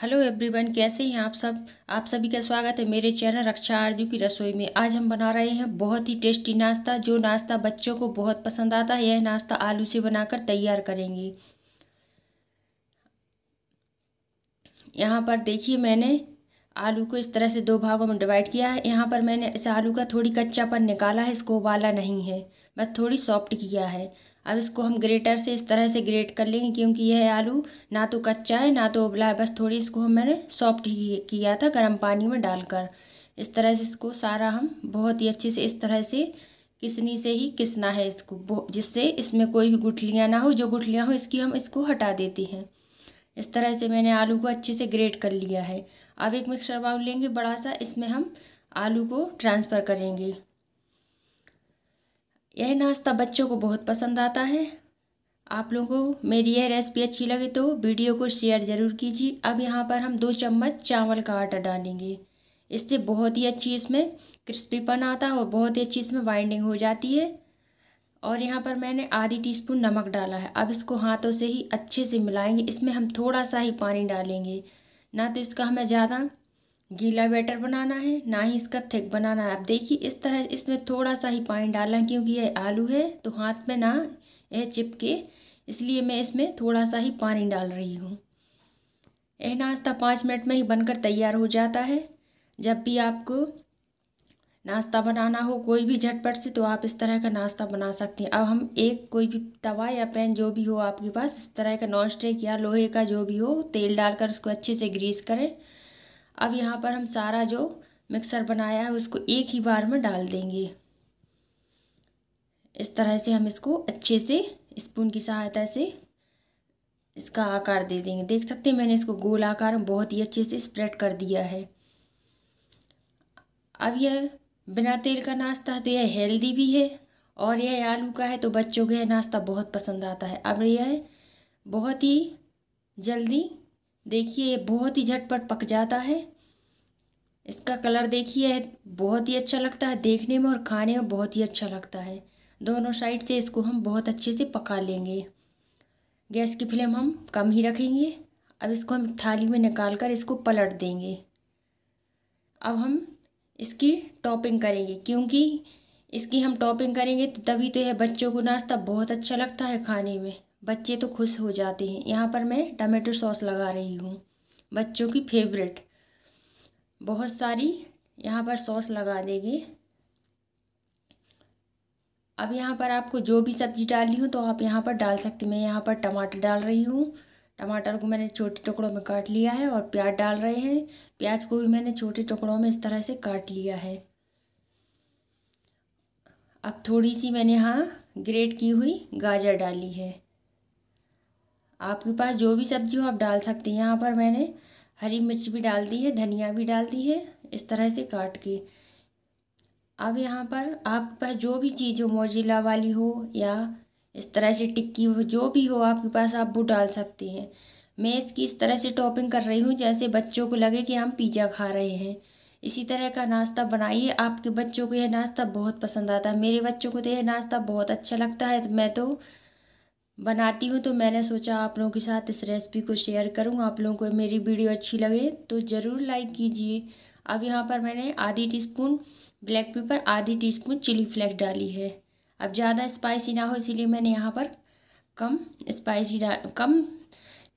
hello everyone कैसे हैं आप सब आप सभी का स्वागत है मेरे चैनल रक्षा आरदू की रसोई में आज हम बना रहे हैं बहुत ही टेस्टी नाश्ता जो नाश्ता बच्चों को बहुत पसंद आता है यह नाश्ता आलू से बनाकर तैयार करेंगे यहाँ पर देखिए मैंने आलू को इस तरह से दो भागों में डिवाइड किया है यहाँ पर मैंने इस आलू का थोड़ी कच्चापन निकाला है इसको उबाला नहीं है बस थोड़ी सॉफ्ट किया है अब इसको हम ग्रेटर से इस तरह से ग्रेट कर लेंगे क्योंकि यह आलू ना तो कच्चा है ना तो उबला है बस थोड़ी इसको हम मैंने सॉफ्ट किया था गर्म पानी में डालकर इस तरह से इसको सारा हम बहुत ही अच्छे से इस तरह से किसनी से ही किसना है इसको जिससे इसमें कोई भी गुठलियाँ ना हो जो गुठलियाँ हो इसकी हम इसको हटा देते हैं इस तरह से मैंने आलू को अच्छे से ग्रेट कर लिया है अब एक मिक्सर बाउल लेंगे बड़ा सा इसमें हम आलू को ट्रांसफ़र करेंगे यह नाश्ता बच्चों को बहुत पसंद आता है आप लोगों को मेरी यह रेसिपी अच्छी लगे तो वीडियो को शेयर ज़रूर कीजिए अब यहाँ पर हम दो चम्मच चावल का आटा डालेंगे इससे बहुत ही अच्छी इसमें क्रिस्पीपन आता है और बहुत ही अच्छी इसमें वाइंडिंग हो जाती है और यहाँ पर मैंने आधी टी स्पून नमक डाला है अब इसको हाथों से ही अच्छे से मिलाएंगे इसमें हम थोड़ा सा ही पानी डालेंगे ना तो इसका हमें ज़्यादा गीला बैटर बनाना है ना ही इसका थिक बनाना है आप देखिए इस तरह इसमें थोड़ा सा ही पानी डालना क्योंकि ये आलू है तो हाथ में ना यह चिपके इसलिए मैं इसमें थोड़ा सा ही पानी डाल रही हूँ यह नाश्ता पाँच मिनट में ही बनकर तैयार हो जाता है जब भी आपको नाश्ता बनाना हो कोई भी झटपट से तो आप इस तरह का नाश्ता बना सकते हैं अब हम एक कोई भी तवा या पैन जो भी हो आपके पास इस तरह का नॉन स्टिक या लोहे का जो भी हो तेल डालकर उसको अच्छे से ग्रीस करें अब यहाँ पर हम सारा जो मिक्सर बनाया है उसको एक ही बार में डाल देंगे इस तरह से हम इसको अच्छे से स्पून की सहायता से इसका आकार दे देंगे देख सकते हैं मैंने इसको गोल आकार बहुत ही अच्छे से स्प्रेड कर दिया है अब यह बिना तेल का नाश्ता है तो यह हेल्दी भी है और यह आलू का है तो बच्चों को यह नाश्ता बहुत पसंद आता है अब यह बहुत ही जल्दी देखिए ये बहुत ही झटपट पक जाता है इसका कलर देखिए बहुत ही अच्छा लगता है देखने में और खाने में बहुत ही अच्छा लगता है दोनों साइड से इसको हम बहुत अच्छे से पका लेंगे गैस की फ्लेम हम कम ही रखेंगे अब इसको हम थाली में निकाल कर इसको पलट देंगे अब हम इसकी टॉपिंग करेंगे क्योंकि इसकी हम टॉपिंग करेंगे तो तभी तो यह बच्चों को नाश्ता बहुत अच्छा लगता है खाने में बच्चे तो खुश हो जाते हैं यहाँ पर मैं टमाटो सॉस लगा रही हूँ बच्चों की फेवरेट बहुत सारी यहाँ पर सॉस लगा देंगे अब यहाँ पर आपको जो भी सब्ज़ी डालनी हो तो आप यहाँ पर डाल सकते मैं यहाँ पर टमाटर डाल रही हूँ टमाटर को मैंने छोटे टुकड़ों में काट लिया है और प्याज डाल रहे हैं प्याज को भी मैंने छोटे टुकड़ों में इस तरह से काट लिया है अब थोड़ी सी मैंने यहाँ ग्रेट की हुई गाजर डाली है आपके पास जो भी सब्जी हो आप डाल सकते हैं यहाँ पर मैंने हरी मिर्च भी डाल दी है धनिया भी डाल दी है इस तरह से काट के अब यहाँ पर आपके पास जो भी चीज़ हो मोजिला वाली हो या इस तरह से टिक्की हो जो भी हो आपके पास आप वो डाल सकते हैं मैं इसकी इस तरह से टॉपिंग कर रही हूँ जैसे बच्चों को लगे कि हम पिज़्ज़ा खा रहे हैं इसी तरह का नाश्ता बनाइए आपके बच्चों को यह नाश्ता बहुत पसंद आता है मेरे बच्चों को तो यह नाश्ता बहुत अच्छा लगता है मैं तो बनाती हूँ तो मैंने सोचा आप लोगों के साथ इस रेसिपी को शेयर करूँ आप लोगों को मेरी वीडियो अच्छी लगे तो ज़रूर लाइक कीजिए अब यहाँ पर मैंने आधी टी स्पून ब्लैक पेपर आधी टी स्पून चिली फ्लेक्स डाली है अब ज़्यादा स्पाइसी ना हो इसीलिए मैंने यहाँ पर कम स्पाइसी डाल कम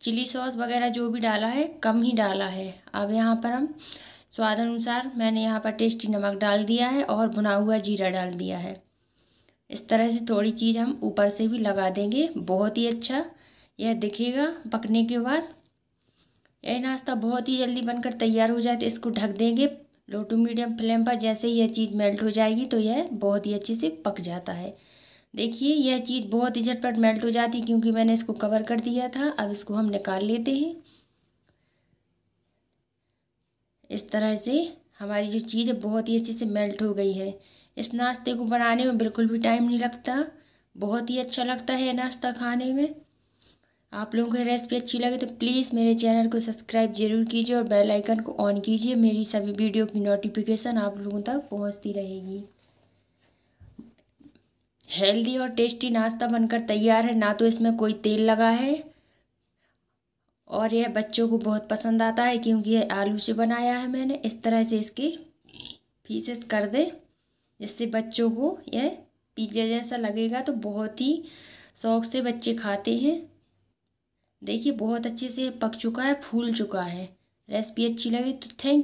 चिली सॉस वगैरह जो भी डाला है कम ही डाला है अब यहाँ पर हम स्वाद अनुसार मैंने यहाँ पर टेस्टी नमक डाल दिया है और भुना हुआ जीरा डाल दिया है इस तरह से थोड़ी चीज़ हम ऊपर से भी लगा देंगे बहुत ही अच्छा यह दिखेगा पकने के बाद यह नाश्ता बहुत ही जल्दी बनकर तैयार हो जाए तो इसको ढक देंगे लो टू मीडियम फ्लेम पर जैसे ही यह चीज़ मेल्ट हो जाएगी तो यह बहुत ही अच्छे से पक जाता है देखिए यह चीज़ बहुत ही झटपट मेल्ट हो जाती क्योंकि मैंने इसको कवर कर दिया था अब इसको हम निकाल लेते हैं इस तरह से हमारी जो चीज़ है बहुत ही अच्छे से मेल्ट हो गई है इस नाश्ते को बनाने में बिल्कुल भी टाइम नहीं लगता बहुत ही अच्छा लगता है नाश्ता खाने में आप लोगों को रेसिपी अच्छी लगे तो प्लीज़ मेरे चैनल को सब्सक्राइब जरूर कीजिए और बेल आइकन को ऑन कीजिए मेरी सभी वीडियो की नोटिफिकेशन आप लोगों तक पहुंचती रहेगी हेल्दी और टेस्टी नाश्ता बनकर तैयार है ना तो इसमें कोई तेल लगा है और यह बच्चों को बहुत पसंद आता है क्योंकि यह आलू से बनाया है मैंने इस तरह से इसकी पीसेस कर दें जिससे बच्चों को यह पिज्जा जैसा लगेगा तो बहुत ही शौक से बच्चे खाते हैं देखिए बहुत अच्छे से पक चुका है फूल चुका है रेसिपी अच्छी लगी तो थैंक